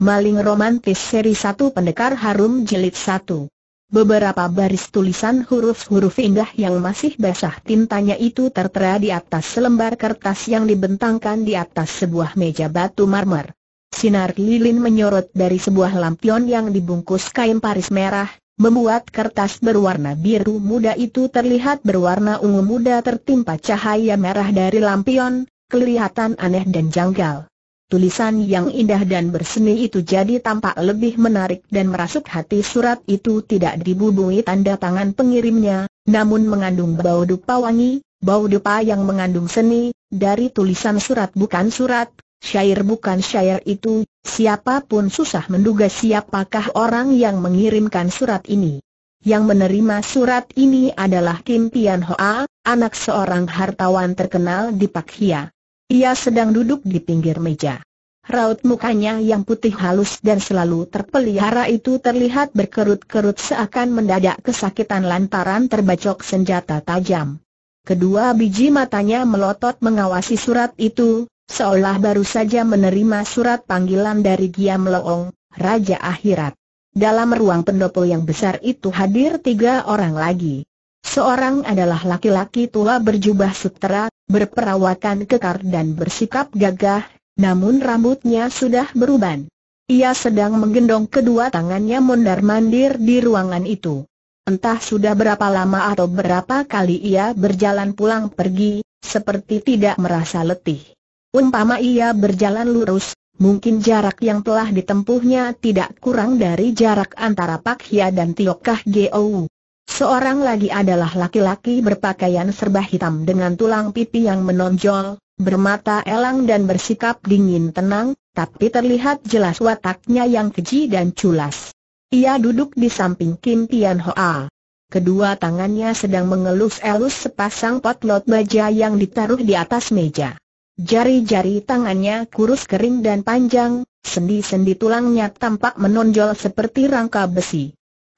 Maling Romantis Seri 1 Pendekar Harum Jilid 1 Beberapa baris tulisan huruf-huruf indah yang masih basah tintanya itu tertera di atas selembar kertas yang dibentangkan di atas sebuah meja batu marmer. Sinar lilin menyorot dari sebuah lampion yang dibungkus kain paris merah, membuat kertas berwarna biru muda itu terlihat berwarna ungu muda tertimpa cahaya merah dari lampion, kelihatan aneh dan janggal tulisan yang indah dan berseni itu jadi tampak lebih menarik dan merasuk hati surat itu tidak dibubuhi tanda tangan pengirimnya, namun mengandung bau dupa wangi, bau dupa yang mengandung seni, dari tulisan surat bukan surat, syair bukan syair itu, siapapun susah menduga siapakah orang yang mengirimkan surat ini. Yang menerima surat ini adalah Kim Pian Hoa, anak seorang hartawan terkenal di Pak Hia. Ia sedang duduk di pinggir meja. Raut mukanya yang putih halus dan selalu terpelihara itu terlihat berkerut-kerut seakan mendadak kesakitan lantaran terbacok senjata tajam. Kedua biji matanya melotot mengawasi surat itu, seolah baru saja menerima surat panggilan dari Giam Leong, Raja Akhirat. Dalam ruang pendopo yang besar itu hadir tiga orang lagi. Seorang adalah laki-laki tua berjubah sutera, berperawakan kekar dan bersikap gagah, namun rambutnya sudah beruban. Ia sedang menggendong kedua tangannya mondar-mandir di ruangan itu. Entah sudah berapa lama atau berapa kali ia berjalan pulang pergi, seperti tidak merasa letih. Umpama ia berjalan lurus, mungkin jarak yang telah ditempuhnya tidak kurang dari jarak antara Pak Hia dan Tiokah Gou. Seorang lagi adalah laki-laki berpakaian serba hitam dengan tulang pipi yang menonjol, bermata elang dan bersikap dingin tenang, tapi terlihat jelas wataknya yang keji dan culas. Ia duduk di samping Kim Tian Hoa. Kedua tangannya sedang mengelus-elus sepasang potlot baja yang ditaruh di atas meja. Jari-jari tangannya kurus kering dan panjang, sendi-sendi tulangnya tampak menonjol seperti rangka besi.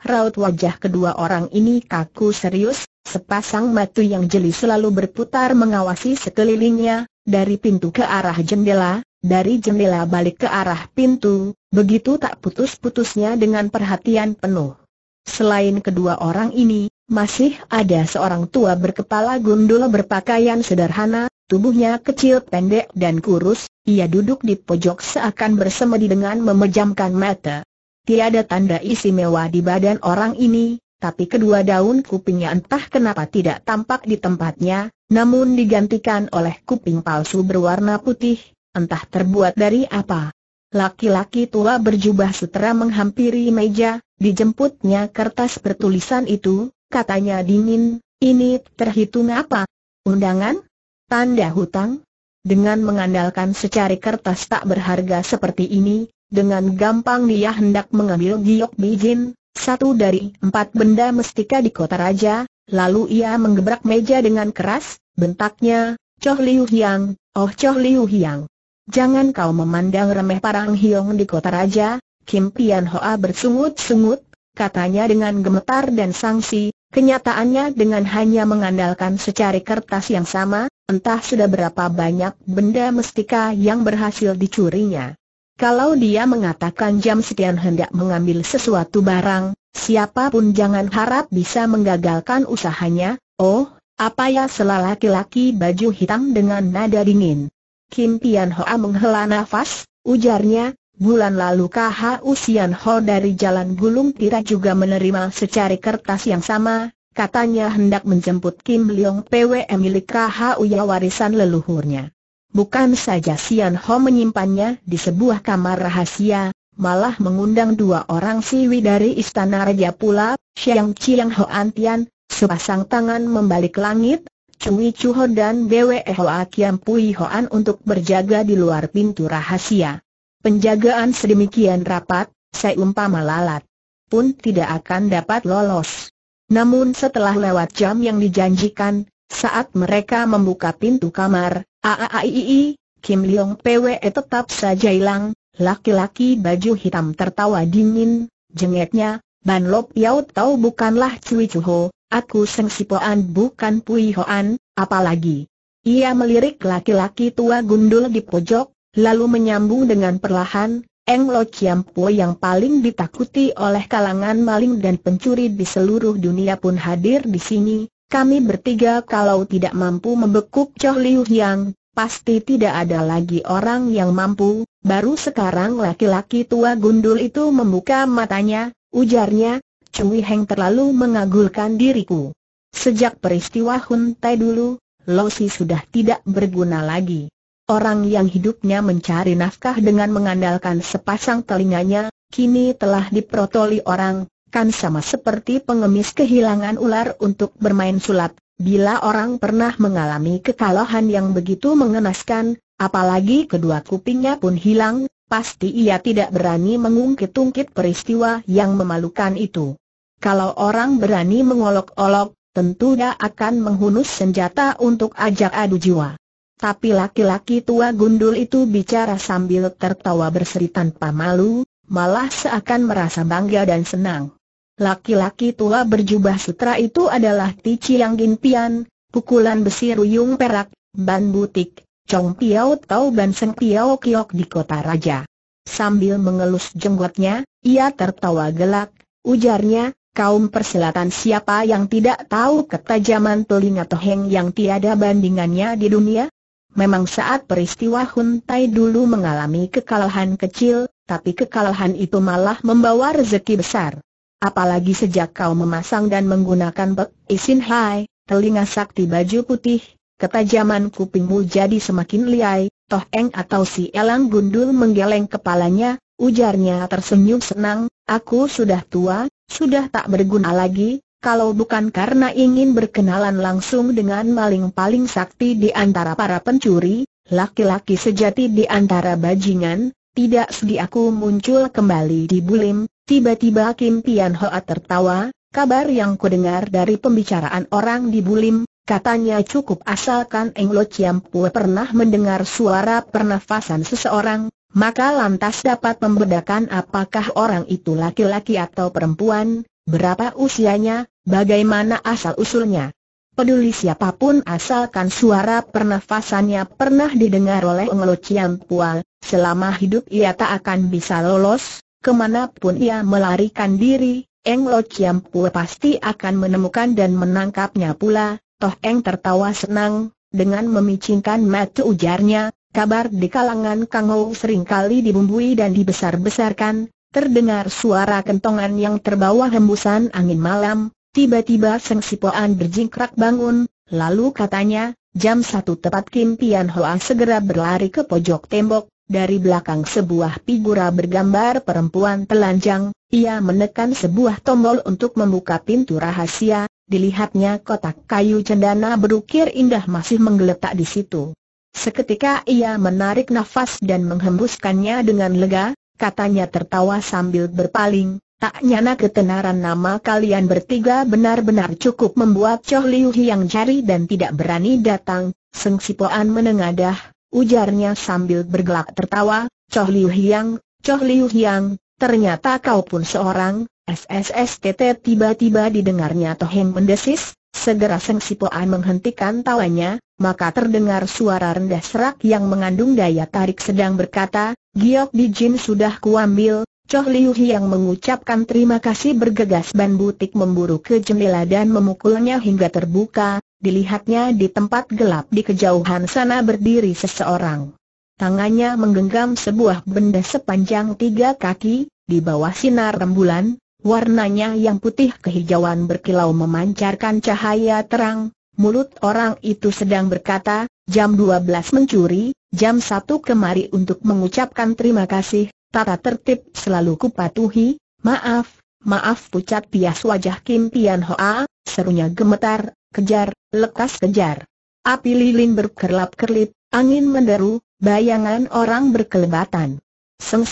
Raut wajah kedua orang ini kaku serius, sepasang mata yang jeli selalu berputar mengawasi sekelilingnya, dari pintu ke arah jendela, dari jendela balik ke arah pintu, begitu tak putus-putusnya dengan perhatian penuh. Selain kedua orang ini, masih ada seorang tua berkepala gundul berpakaian sederhana, Tubuhnya kecil pendek dan kurus, ia duduk di pojok seakan bersemedi dengan memejamkan mata. Tiada tanda istimewa di badan orang ini, tapi kedua daun kupingnya entah kenapa tidak tampak di tempatnya, namun digantikan oleh kuping palsu berwarna putih, entah terbuat dari apa. Laki-laki tua berjubah sutera menghampiri meja, dijemputnya kertas bertulisan itu, katanya dingin, ini terhitung apa? Undangan? Tanda hutang? Dengan mengandalkan secari kertas tak berharga seperti ini, dengan gampang dia hendak mengambil giok bijin, satu dari empat benda mestika di kota raja, lalu ia menggebrak meja dengan keras, bentaknya, Choh Liu Hiang, oh Choh Liu Hiang. Jangan kau memandang remeh parang hiong di kota raja, Kim Pian Hoa bersungut-sungut, katanya dengan gemetar dan sangsi, kenyataannya dengan hanya mengandalkan secari kertas yang sama, entah sudah berapa banyak benda mestika yang berhasil dicurinya. Kalau dia mengatakan jam sekian hendak mengambil sesuatu barang, siapapun jangan harap bisa menggagalkan usahanya, oh, apa ya selah laki-laki baju hitam dengan nada dingin. Kim Pian Hoa menghela nafas, ujarnya, bulan lalu KHU Usian Ho dari Jalan Gulung Tira juga menerima secari kertas yang sama, katanya hendak menjemput Kim Leong PW milik KHU Uya warisan leluhurnya. Bukan saja Sian Ho menyimpannya di sebuah kamar rahasia, malah mengundang dua orang siwi dari istana raja pula, Xiang Chiang Ho Antian, sepasang tangan membalik langit, Cui Chu Ho dan Bwe Ho Akiam Pui Ho An untuk berjaga di luar pintu rahasia. Penjagaan sedemikian rapat, saya umpama lalat pun tidak akan dapat lolos. Namun setelah lewat jam yang dijanjikan, saat mereka membuka pintu kamar, aaii, Kim Leong Pwe tetap saja hilang, laki-laki baju hitam tertawa dingin, jengeknya, Ban Lop Yau tahu bukanlah Cui Chuho, aku Seng Sipoan bukan Pui Hoan, apalagi. Ia melirik laki-laki tua gundul di pojok, lalu menyambung dengan perlahan, Eng Lo Chiam Po yang paling ditakuti oleh kalangan maling dan pencuri di seluruh dunia pun hadir di sini, kami bertiga kalau tidak mampu membekuk Choh Liu Yang, pasti tidak ada lagi orang yang mampu. Baru sekarang laki-laki tua gundul itu membuka matanya, ujarnya, Cui Heng terlalu mengagulkan diriku. Sejak peristiwa Hun Tai dulu, Lo Si sudah tidak berguna lagi. Orang yang hidupnya mencari nafkah dengan mengandalkan sepasang telinganya, kini telah diprotoli orang, kan sama seperti pengemis kehilangan ular untuk bermain sulap. Bila orang pernah mengalami kekalahan yang begitu mengenaskan, apalagi kedua kupingnya pun hilang, pasti ia tidak berani mengungkit-ungkit peristiwa yang memalukan itu. Kalau orang berani mengolok-olok, tentu dia akan menghunus senjata untuk ajak adu jiwa. Tapi laki-laki tua gundul itu bicara sambil tertawa berseri tanpa malu, malah seakan merasa bangga dan senang. Laki-laki tua berjubah sutra itu adalah Tici Yang Gimpian, pukulan besi ruyung perak, ban butik, Chong Piao Tau Ban Seng Piao Kiok di kota raja. Sambil mengelus jenggotnya, ia tertawa gelak, ujarnya, kaum perselatan siapa yang tidak tahu ketajaman telinga toheng yang tiada bandingannya di dunia? Memang saat peristiwa Hun Tai dulu mengalami kekalahan kecil, tapi kekalahan itu malah membawa rezeki besar apalagi sejak kau memasang dan menggunakan Pek Isin Hai, telinga sakti baju putih, ketajaman kupingmu jadi semakin liai, Toh Eng atau si Elang Gundul menggeleng kepalanya, ujarnya tersenyum senang, aku sudah tua, sudah tak berguna lagi, kalau bukan karena ingin berkenalan langsung dengan maling paling sakti di antara para pencuri, laki-laki sejati di antara bajingan, tidak sedih aku muncul kembali di Bulim, Tiba-tiba Kim Pian Hoa tertawa, kabar yang kudengar dari pembicaraan orang di Bulim, katanya cukup asalkan Eng Lo Chiam Pue pernah mendengar suara pernafasan seseorang, maka lantas dapat membedakan apakah orang itu laki-laki atau perempuan, berapa usianya, bagaimana asal-usulnya. Peduli siapapun asalkan suara pernafasannya pernah didengar oleh Eng Lo Chiam Pua, selama hidup ia tak akan bisa lolos, Kemanapun ia melarikan diri, Eng Lo Chiam Pue pasti akan menemukan dan menangkapnya pula. Toh Eng tertawa senang, dengan memicingkan mata ujarnya, kabar di kalangan Kang Ho seringkali dibumbui dan dibesar-besarkan, terdengar suara kentongan yang terbawa hembusan angin malam, tiba-tiba Seng Sipoan berjingkrak bangun, lalu katanya, jam satu tepat Kim Pian Hoa segera berlari ke pojok tembok, dari belakang sebuah figura bergambar perempuan telanjang, ia menekan sebuah tombol untuk membuka pintu rahasia, dilihatnya kotak kayu cendana berukir indah masih menggeletak di situ. Seketika ia menarik nafas dan menghembuskannya dengan lega, katanya tertawa sambil berpaling, tak nyana ketenaran nama kalian bertiga benar-benar cukup membuat Choh Liu Hiang jari dan tidak berani datang, sengsipoan menengadah, ujarnya sambil bergelak tertawa, Choh Liu Hiang, Choh Liu Hiang, ternyata kau pun seorang, SSSTT tiba-tiba didengarnya Toheng mendesis, segera Seng Sipoan menghentikan tawanya, maka terdengar suara rendah serak yang mengandung daya tarik sedang berkata, Giok di Jin sudah kuambil, Choh Liu Hiang mengucapkan terima kasih bergegas ban butik memburu ke jendela dan memukulnya hingga terbuka, dilihatnya di tempat gelap di kejauhan sana berdiri seseorang. Tangannya menggenggam sebuah benda sepanjang tiga kaki, di bawah sinar rembulan, warnanya yang putih kehijauan berkilau memancarkan cahaya terang, mulut orang itu sedang berkata, jam 12 mencuri, jam 1 kemari untuk mengucapkan terima kasih, tata tertib selalu kupatuhi, maaf, maaf pucat pias wajah Kim Tian Hoa, serunya gemetar, kejar, lekas kejar. Api lilin berkerlap-kerlip, angin menderu, bayangan orang berkelebatan. Seng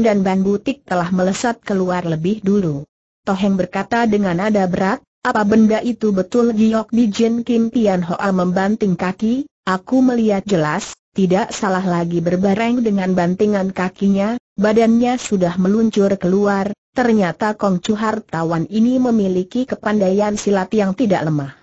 dan Ban Butik telah melesat keluar lebih dulu. Toheng berkata dengan nada berat, apa benda itu betul Giok di Jin Kim Tian Hoa membanting kaki, aku melihat jelas, tidak salah lagi berbareng dengan bantingan kakinya, badannya sudah meluncur keluar, ternyata Kong Chu Hartawan ini memiliki kepandaian silat yang tidak lemah.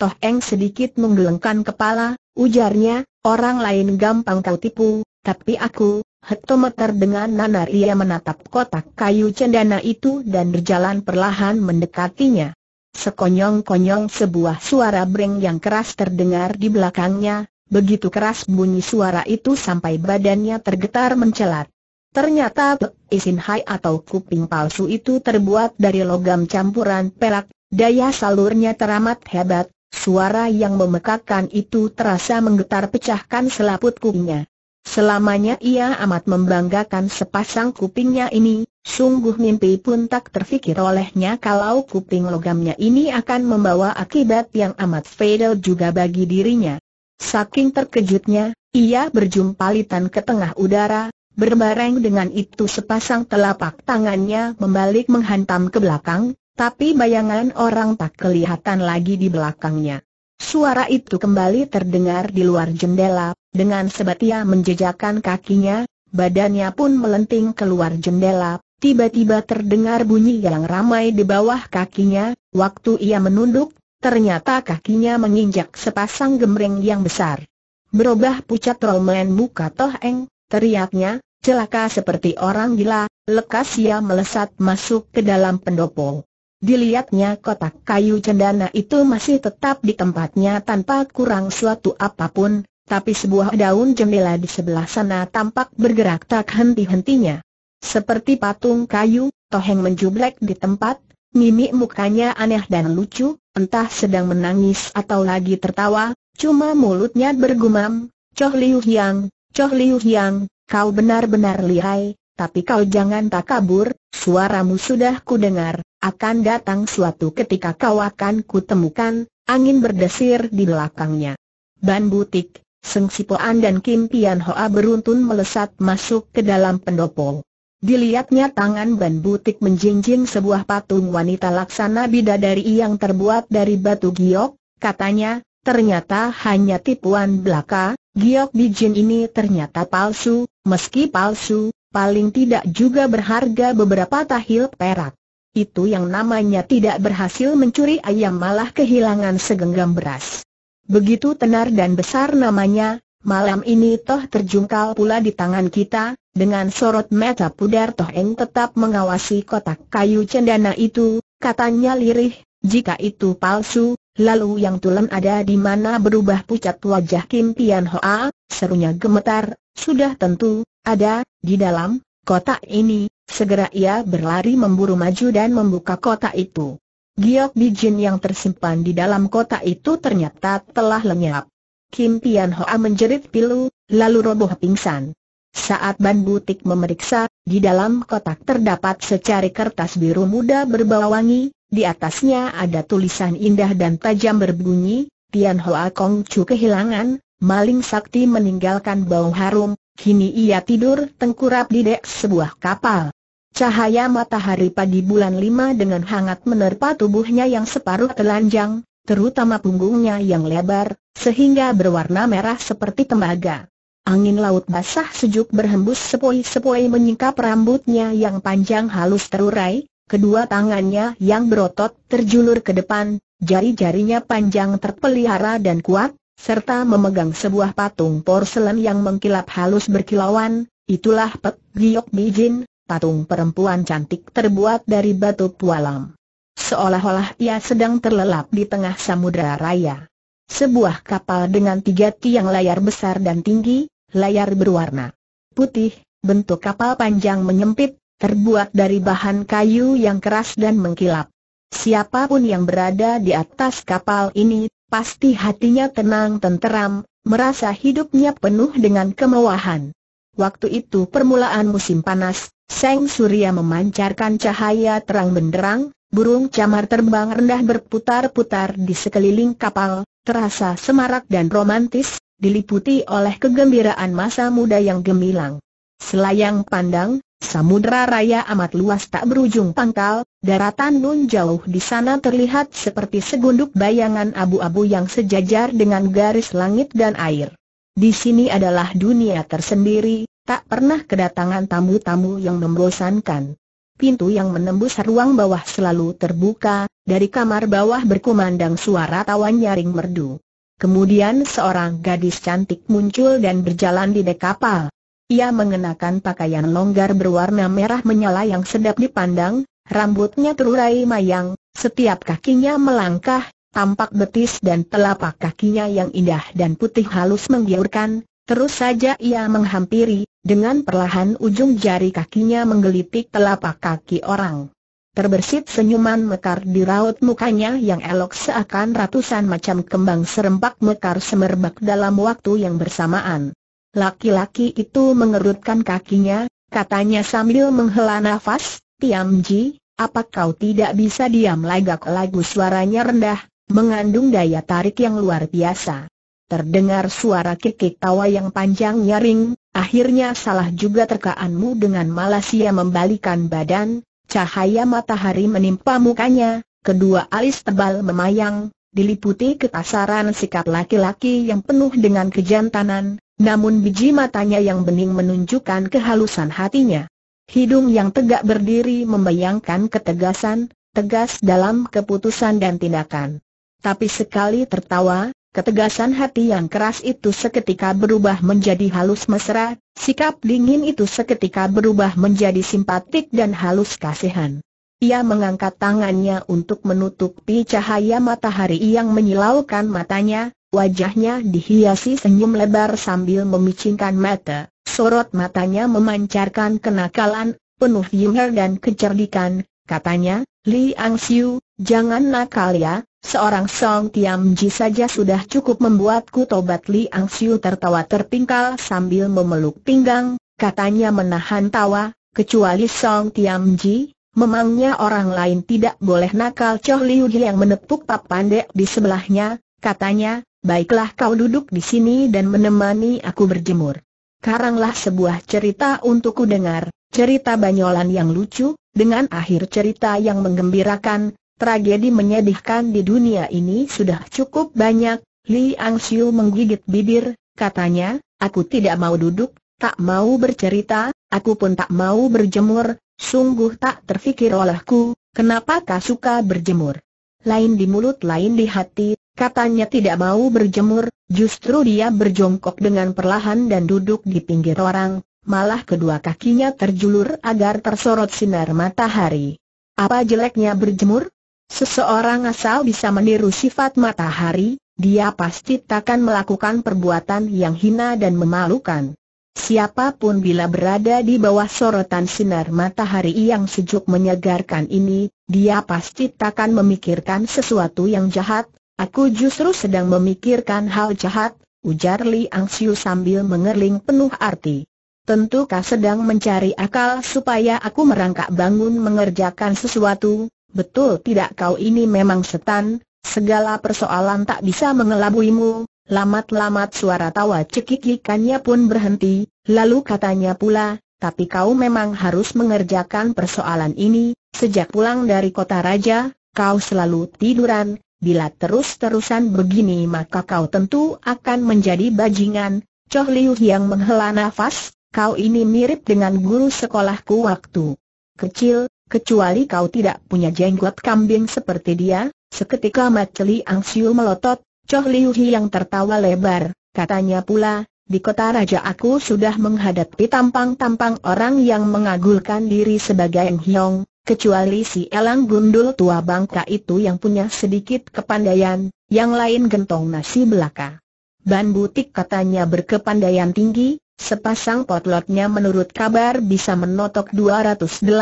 Toh Eng sedikit menggelengkan kepala, ujarnya, orang lain gampang kau tipu, tapi aku, hektometer dengan nanar ia menatap kotak kayu cendana itu dan berjalan perlahan mendekatinya. Sekonyong-konyong sebuah suara breng yang keras terdengar di belakangnya, begitu keras bunyi suara itu sampai badannya tergetar mencelat. Ternyata isin hai atau kuping palsu itu terbuat dari logam campuran perak, daya salurnya teramat hebat, Suara yang memekakkan itu terasa menggetar pecahkan selaput kupingnya. Selamanya ia amat membanggakan sepasang kupingnya ini, sungguh mimpi pun tak terfikir olehnya kalau kuping logamnya ini akan membawa akibat yang amat fatal juga bagi dirinya. Saking terkejutnya, ia berjumpalitan ke tengah udara, berbareng dengan itu sepasang telapak tangannya membalik menghantam ke belakang, tapi bayangan orang tak kelihatan lagi di belakangnya. Suara itu kembali terdengar di luar jendela, dengan sebatia menjejakkan kakinya, badannya pun melenting keluar jendela, tiba-tiba terdengar bunyi yang ramai di bawah kakinya, waktu ia menunduk, ternyata kakinya menginjak sepasang gemreng yang besar. Berubah pucat Rolman muka Toh Eng, teriaknya, celaka seperti orang gila, lekas ia melesat masuk ke dalam pendopo. Dilihatnya kotak kayu cendana itu masih tetap di tempatnya tanpa kurang suatu apapun, tapi sebuah daun jendela di sebelah sana tampak bergerak tak henti-hentinya. Seperti patung kayu, Toheng menjublek di tempat, mimik mukanya aneh dan lucu, entah sedang menangis atau lagi tertawa, cuma mulutnya bergumam, Choh Liu Hyang, Choh Liu Hyang, kau benar-benar lihai, tapi kau jangan tak kabur, suaramu sudah kudengar, akan datang suatu ketika kau akan kutemukan, angin berdesir di belakangnya. Ban Butik, Seng Sipoan dan Kim Pian Hoa beruntun melesat masuk ke dalam pendopo. Dilihatnya tangan Ban Butik menjinjing sebuah patung wanita laksana bidadari yang terbuat dari batu giok, katanya, ternyata hanya tipuan belaka, giok di jin ini ternyata palsu, meski palsu, paling tidak juga berharga beberapa tahil perak. Itu yang namanya tidak berhasil mencuri ayam malah kehilangan segenggam beras. Begitu tenar dan besar namanya, malam ini toh terjungkal pula di tangan kita, dengan sorot mata pudar Toh Eng tetap mengawasi kotak kayu cendana itu, katanya lirih, jika itu palsu, lalu yang tulen ada di mana berubah pucat wajah Kim Pian Hoa, serunya gemetar, sudah tentu, ada, di dalam, kotak ini, segera ia berlari memburu maju dan membuka kotak itu. Giok Bijin yang tersimpan di dalam kotak itu ternyata telah lenyap. Kim Pian Hoa menjerit pilu, lalu roboh pingsan. Saat Ban Butik memeriksa, di dalam kotak terdapat secari kertas biru muda berbau wangi, di atasnya ada tulisan indah dan tajam berbunyi, Tian Hoa Kong Chu kehilangan, maling sakti meninggalkan bau harum, Kini ia tidur tengkurap di dek sebuah kapal. Cahaya matahari pagi bulan lima dengan hangat menerpa tubuhnya yang separuh telanjang, terutama punggungnya yang lebar, sehingga berwarna merah seperti tembaga. Angin laut basah sejuk berhembus sepoi-sepoi menyingkap rambutnya yang panjang halus terurai, kedua tangannya yang berotot terjulur ke depan, jari-jarinya panjang terpelihara dan kuat, serta memegang sebuah patung porselen yang mengkilap halus berkilauan, itulah Pek Giyok Bijin, patung perempuan cantik terbuat dari batu pualam. Seolah-olah ia sedang terlelap di tengah samudera raya. Sebuah kapal dengan tiga tiang layar besar dan tinggi, layar berwarna putih, bentuk kapal panjang menyempit, terbuat dari bahan kayu yang keras dan mengkilap. Siapapun yang berada di atas kapal ini pasti hatinya tenang tenteram, merasa hidupnya penuh dengan kemewahan. Waktu itu permulaan musim panas, Seng Surya memancarkan cahaya terang benderang, burung camar terbang rendah berputar-putar di sekeliling kapal, terasa semarak dan romantis, diliputi oleh kegembiraan masa muda yang gemilang. Selayang pandang, Samudra Raya amat luas tak berujung pangkal, daratan nun jauh di sana terlihat seperti segunduk bayangan abu-abu yang sejajar dengan garis langit dan air. Di sini adalah dunia tersendiri, tak pernah kedatangan tamu-tamu yang membosankan. Pintu yang menembus ruang bawah selalu terbuka, dari kamar bawah berkumandang suara tawa nyaring merdu. Kemudian seorang gadis cantik muncul dan berjalan di dek kapal. Ia mengenakan pakaian longgar berwarna merah menyala yang sedap dipandang, rambutnya terurai mayang, setiap kakinya melangkah, tampak betis dan telapak kakinya yang indah dan putih halus menggiurkan, terus saja ia menghampiri, dengan perlahan ujung jari kakinya menggelitik telapak kaki orang. Terbersit senyuman mekar di raut mukanya yang elok seakan ratusan macam kembang serempak mekar semerbak dalam waktu yang bersamaan. Laki-laki itu mengerutkan kakinya, katanya sambil menghela nafas, Tiam Ji, apa kau tidak bisa diam lagak lagu suaranya rendah, mengandung daya tarik yang luar biasa. Terdengar suara kikik tawa yang panjang nyaring, akhirnya salah juga terkaanmu dengan malas ia membalikan badan, cahaya matahari menimpa mukanya, kedua alis tebal memayang, diliputi ketasaran sikap laki-laki yang penuh dengan kejantanan, namun biji matanya yang bening menunjukkan kehalusan hatinya. Hidung yang tegak berdiri membayangkan ketegasan, tegas dalam keputusan dan tindakan. Tapi sekali tertawa, ketegasan hati yang keras itu seketika berubah menjadi halus mesra, sikap dingin itu seketika berubah menjadi simpatik dan halus kasihan. Ia mengangkat tangannya untuk menutupi cahaya matahari yang menyilaukan matanya, Wajahnya dihiasi senyum lebar sambil memicingkan mata, sorot matanya memancarkan kenakalan, penuh humor dan kecerdikan, katanya, Li Ang Siu, jangan nakal ya, seorang Song Tiam Ji saja sudah cukup membuatku tobat Li Ang Siu tertawa terpingkal sambil memeluk pinggang, katanya menahan tawa, kecuali Song Tiam Ji, memangnya orang lain tidak boleh nakal Choh Liu yang menepuk papan dek di sebelahnya, katanya, Baiklah kau duduk di sini dan menemani aku berjemur. Karanglah sebuah cerita untukku dengar, cerita banyolan yang lucu, dengan akhir cerita yang menggembirakan, tragedi menyedihkan di dunia ini sudah cukup banyak, Li Xiu menggigit bibir, katanya, aku tidak mau duduk, tak mau bercerita, aku pun tak mau berjemur, sungguh tak terfikir olehku, kenapa kau suka berjemur. Lain di mulut lain di hati, Katanya tidak mau berjemur, justru dia berjongkok dengan perlahan dan duduk di pinggir orang, malah kedua kakinya terjulur agar tersorot sinar matahari. Apa jeleknya berjemur? Seseorang asal bisa meniru sifat matahari, dia pasti takkan melakukan perbuatan yang hina dan memalukan. Siapapun bila berada di bawah sorotan sinar matahari yang sejuk menyegarkan ini, dia pasti takkan memikirkan sesuatu yang jahat, Aku justru sedang memikirkan hal jahat, ujar Li Angsiu sambil mengerling penuh arti. Tentu kau sedang mencari akal supaya aku merangkak bangun mengerjakan sesuatu, betul tidak kau ini memang setan, segala persoalan tak bisa mengelabuimu, Lamat-lamat suara tawa cekikikannya pun berhenti, lalu katanya pula, tapi kau memang harus mengerjakan persoalan ini, sejak pulang dari kota raja, kau selalu tiduran, Bila terus-terusan begini maka kau tentu akan menjadi bajingan, Choh Liu yang menghela nafas, kau ini mirip dengan guru sekolahku waktu kecil, kecuali kau tidak punya jenggot kambing seperti dia, seketika Maceli Ang Siu melotot, Choh Liu yang tertawa lebar, katanya pula, di kota raja aku sudah menghadapi tampang-tampang orang yang mengagulkan diri sebagai Ng Hiong, Kecuali si elang gundul tua bangka itu yang punya sedikit kepandaian, yang lain gentong nasi belaka. Ban Butik katanya berkepandaian tinggi, sepasang potlotnya menurut kabar bisa menotok 218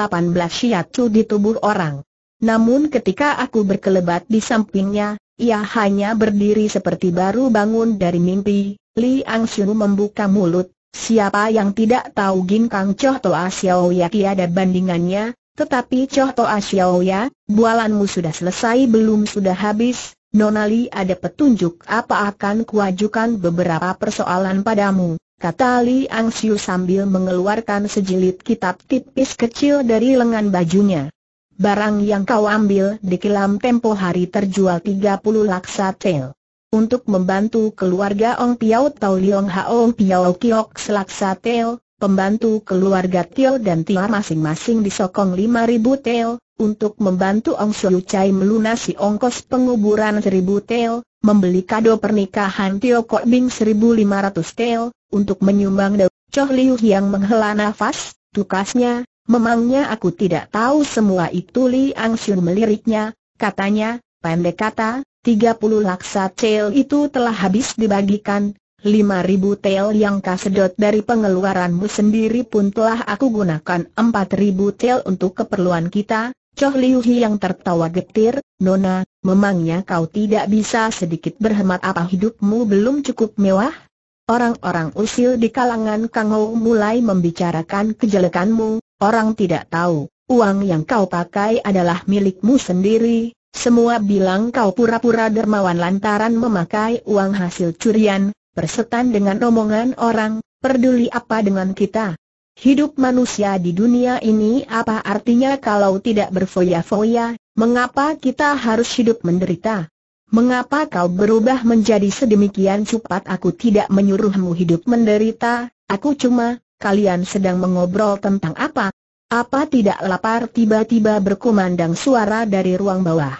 shiatsu di tubuh orang. Namun ketika aku berkelebat di sampingnya, ia hanya berdiri seperti baru bangun dari mimpi. Li Ang Siu membuka mulut, siapa yang tidak tahu Gin Kang Choh Toa Xiao ada bandingannya, tetapi Choh Toa ya, bualanmu sudah selesai belum sudah habis, Nonali ada petunjuk apa akan kuajukan beberapa persoalan padamu, kata Li Siu sambil mengeluarkan sejilid kitab tipis kecil dari lengan bajunya. Barang yang kau ambil di kilam tempo hari terjual 30 laksa tel. Untuk membantu keluarga Ong Piao Tau Liong Hao Ong Piao Kiok Selaksa Tel, pembantu keluarga Tio dan Tia masing-masing disokong 5.000 Tio untuk membantu Ong Siu Chai melunasi ongkos penguburan 1.000 Tio, membeli kado pernikahan Tio Kok Bing 1.500 Tio untuk menyumbang Dao Choh Liu yang menghela nafas, tukasnya, memangnya aku tidak tahu semua itu Li Ang Siu meliriknya, katanya, pendek kata, 30 laksa cel itu telah habis dibagikan, 5.000 tel yang kasedot dari pengeluaranmu sendiri pun telah aku gunakan empat ribu tel untuk keperluan kita, Choh Liu Hi yang tertawa getir, Nona, memangnya kau tidak bisa sedikit berhemat apa hidupmu belum cukup mewah? Orang-orang usil di kalangan Kang Ho mulai membicarakan kejelekanmu, orang tidak tahu, uang yang kau pakai adalah milikmu sendiri, semua bilang kau pura-pura dermawan lantaran memakai uang hasil curian, persetan dengan omongan orang, peduli apa dengan kita? Hidup manusia di dunia ini apa artinya kalau tidak berfoya-foya, mengapa kita harus hidup menderita? Mengapa kau berubah menjadi sedemikian cepat aku tidak menyuruhmu hidup menderita, aku cuma, kalian sedang mengobrol tentang apa? Apa tidak lapar tiba-tiba berkumandang suara dari ruang bawah.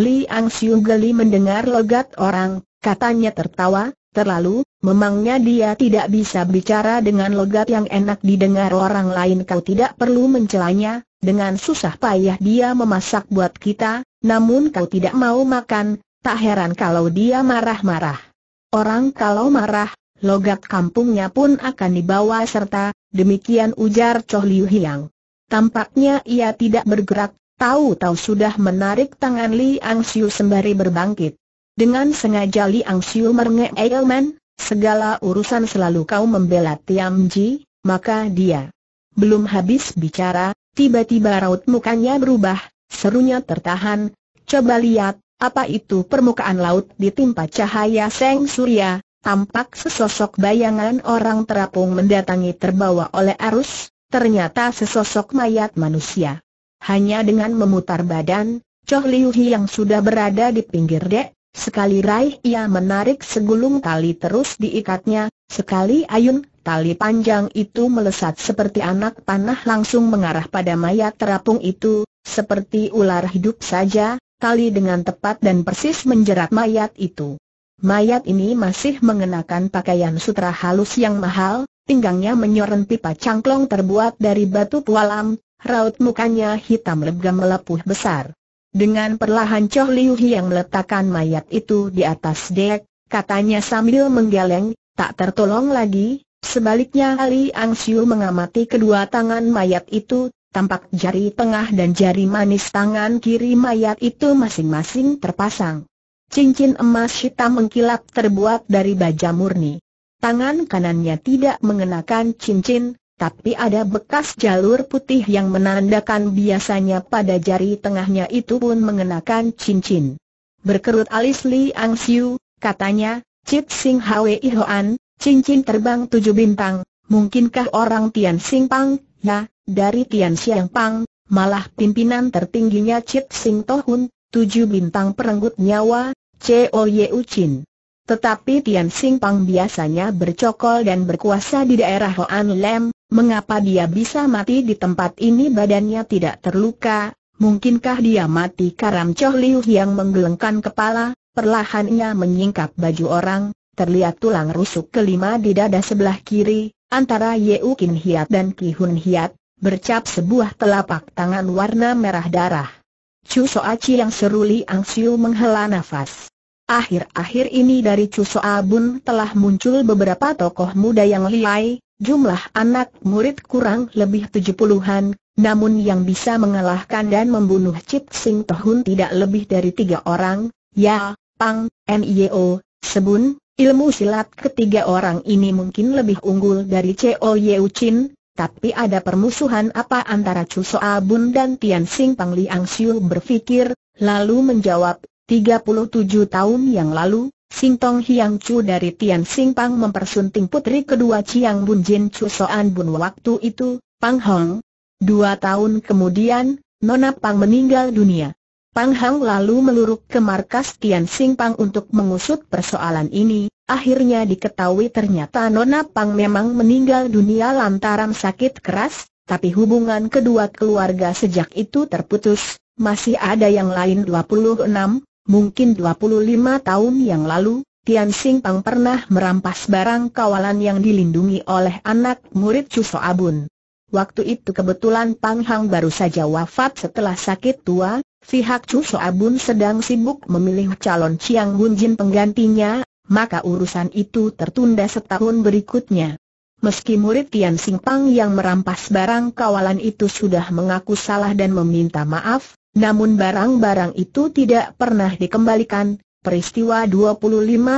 Li Ang Siung geli mendengar logat orang, katanya tertawa, Terlalu, memangnya dia tidak bisa bicara dengan logat yang enak didengar orang lain kau tidak perlu mencelanya, dengan susah payah dia memasak buat kita, namun kau tidak mau makan, tak heran kalau dia marah-marah. Orang kalau marah, logat kampungnya pun akan dibawa serta, demikian ujar Choh Liu Hiang. Tampaknya ia tidak bergerak, tahu-tahu sudah menarik tangan Li Ang Siu sembari berbangkit. Dengan sengaja Liang Xiu merengek Man, segala urusan selalu kau membela Tiam Ji, maka dia belum habis bicara, tiba-tiba raut mukanya berubah, serunya tertahan, coba lihat, apa itu permukaan laut ditimpa cahaya seng surya, tampak sesosok bayangan orang terapung mendatangi terbawa oleh arus, ternyata sesosok mayat manusia. Hanya dengan memutar badan, Choh Liu Hi yang sudah berada di pinggir dek, Sekali raih ia menarik segulung tali terus diikatnya, sekali ayun, tali panjang itu melesat seperti anak panah langsung mengarah pada mayat terapung itu, seperti ular hidup saja, tali dengan tepat dan persis menjerat mayat itu. Mayat ini masih mengenakan pakaian sutra halus yang mahal, pinggangnya menyoren pipa cangklong terbuat dari batu pualam, raut mukanya hitam legam melepuh besar. Dengan perlahan Choh Liu yang meletakkan mayat itu di atas dek, katanya sambil menggeleng, tak tertolong lagi, sebaliknya Ali Ang Siu mengamati kedua tangan mayat itu, tampak jari tengah dan jari manis tangan kiri mayat itu masing-masing terpasang. Cincin emas hitam mengkilap terbuat dari baja murni. Tangan kanannya tidak mengenakan cincin, tapi ada bekas jalur putih yang menandakan biasanya pada jari tengahnya itu pun mengenakan cincin. Berkerut alis Li Ang Siu, katanya, Cip Sing Hwe Hoan, cincin terbang tujuh bintang, mungkinkah orang Tian Sing Pang, ya, dari Tian Xiang Pang, malah pimpinan tertingginya Cip Sing Tohun, tujuh bintang perenggut nyawa, Y Ye Chin. Tetapi Tian Sing Pang biasanya bercokol dan berkuasa di daerah Hoan Lem, Mengapa dia bisa mati di tempat ini badannya tidak terluka, mungkinkah dia mati karam Choh Liu yang menggelengkan kepala, perlahan ia menyingkap baju orang, terlihat tulang rusuk kelima di dada sebelah kiri, antara Yeukin Kin Hiat dan Ki Hun Hiat, bercap sebuah telapak tangan warna merah darah. Chu Chi yang seru Liang Ang Siu menghela nafas. Akhir-akhir ini dari Chu Bun telah muncul beberapa tokoh muda yang liai, Jumlah anak murid kurang lebih tujuh puluhan, namun yang bisa mengalahkan dan membunuh Cip Sing Tohun tidak lebih dari tiga orang, Ya, Pang, Mio, Sebun, ilmu silat ketiga orang ini mungkin lebih unggul dari Cheo Yeu Chin, tapi ada permusuhan apa antara Chu Soa Bun dan Tian Sing Pang Liang Siu berpikir, lalu menjawab, 37 tahun yang lalu, Singtong Hiang Chu dari Tian Sing Pang mempersunting putri kedua Chiang Bun Jin Chu Soan Bun waktu itu, Pang Hong. Dua tahun kemudian, Nona Pang meninggal dunia. Pang Hong lalu meluruk ke markas Tian Sing Pang untuk mengusut persoalan ini, akhirnya diketahui ternyata Nona Pang memang meninggal dunia lantaran sakit keras, tapi hubungan kedua keluarga sejak itu terputus, masih ada yang lain 26, mungkin 25 tahun yang lalu, Tian Sing Pang pernah merampas barang kawalan yang dilindungi oleh anak murid Chuso Abun. Waktu itu kebetulan Pang Hang baru saja wafat setelah sakit tua, pihak Chuso Abun sedang sibuk memilih calon Chiang Hun penggantinya, maka urusan itu tertunda setahun berikutnya. Meski murid Tian Sing Pang yang merampas barang kawalan itu sudah mengaku salah dan meminta maaf, namun barang-barang itu tidak pernah dikembalikan, peristiwa 25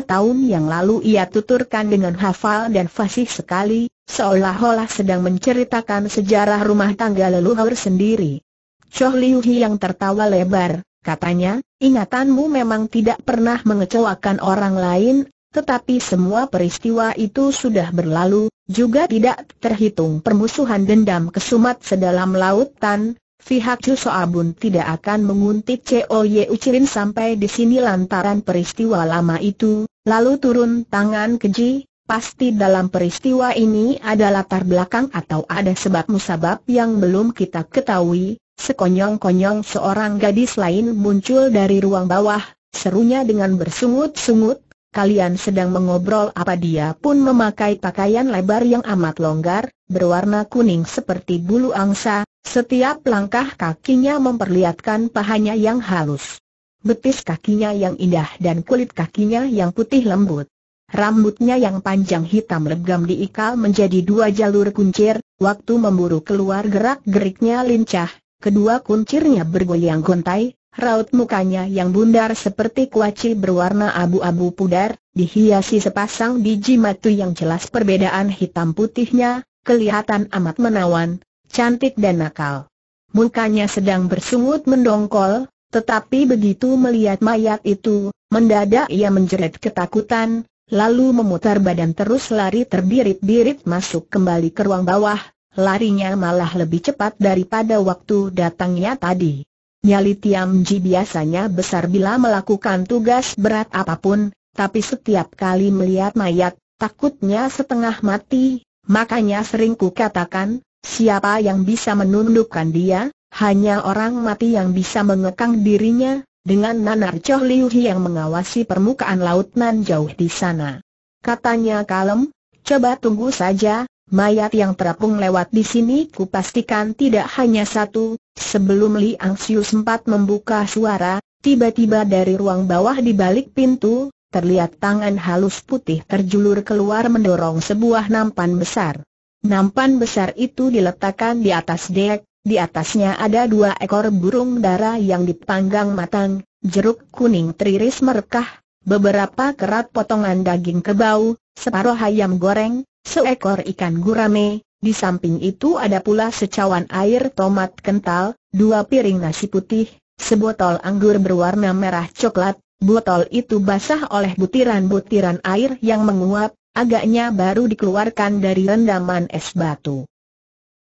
tahun yang lalu ia tuturkan dengan hafal dan fasih sekali, seolah-olah sedang menceritakan sejarah rumah tangga leluhur sendiri. Choh Liu Hi yang tertawa lebar, katanya, ingatanmu memang tidak pernah mengecewakan orang lain, tetapi semua peristiwa itu sudah berlalu, juga tidak terhitung permusuhan dendam kesumat sedalam lautan, Pihak Chu Soabun tidak akan menguntit COE Ucilin sampai di sini lantaran peristiwa lama itu, lalu turun tangan keji, pasti dalam peristiwa ini ada latar belakang atau ada sebab musabab yang belum kita ketahui, sekonyong-konyong seorang gadis lain muncul dari ruang bawah, serunya dengan bersungut-sungut, kalian sedang mengobrol apa dia pun memakai pakaian lebar yang amat longgar, berwarna kuning seperti bulu angsa, setiap langkah kakinya memperlihatkan pahanya yang halus. Betis kakinya yang indah dan kulit kakinya yang putih lembut. Rambutnya yang panjang hitam legam diikal menjadi dua jalur kuncir, waktu memburu keluar gerak-geriknya lincah, kedua kuncirnya bergoyang gontai, raut mukanya yang bundar seperti kuaci berwarna abu-abu pudar, dihiasi sepasang biji matu yang jelas perbedaan hitam putihnya, kelihatan amat menawan, cantik dan nakal. Mukanya sedang bersungut mendongkol, tetapi begitu melihat mayat itu, mendadak ia menjerit ketakutan, lalu memutar badan terus lari terbirit-birit masuk kembali ke ruang bawah, larinya malah lebih cepat daripada waktu datangnya tadi. Nyali Tiam Ji biasanya besar bila melakukan tugas berat apapun, tapi setiap kali melihat mayat, takutnya setengah mati, makanya sering kukatakan, Siapa yang bisa menundukkan dia? Hanya orang mati yang bisa mengekang dirinya, dengan Nanar Choh Liu Hi yang mengawasi permukaan laut nan jauh di sana. Katanya kalem, coba tunggu saja, mayat yang terapung lewat di sini kupastikan tidak hanya satu. Sebelum Li Siu sempat membuka suara, tiba-tiba dari ruang bawah di balik pintu, terlihat tangan halus putih terjulur keluar mendorong sebuah nampan besar. Nampan besar itu diletakkan di atas dek, di atasnya ada dua ekor burung dara yang dipanggang matang, jeruk kuning teriris merkah, beberapa kerat potongan daging kebau, separuh ayam goreng, seekor ikan gurame, di samping itu ada pula secawan air tomat kental, dua piring nasi putih, sebotol anggur berwarna merah coklat, botol itu basah oleh butiran-butiran air yang menguap, agaknya baru dikeluarkan dari rendaman es batu.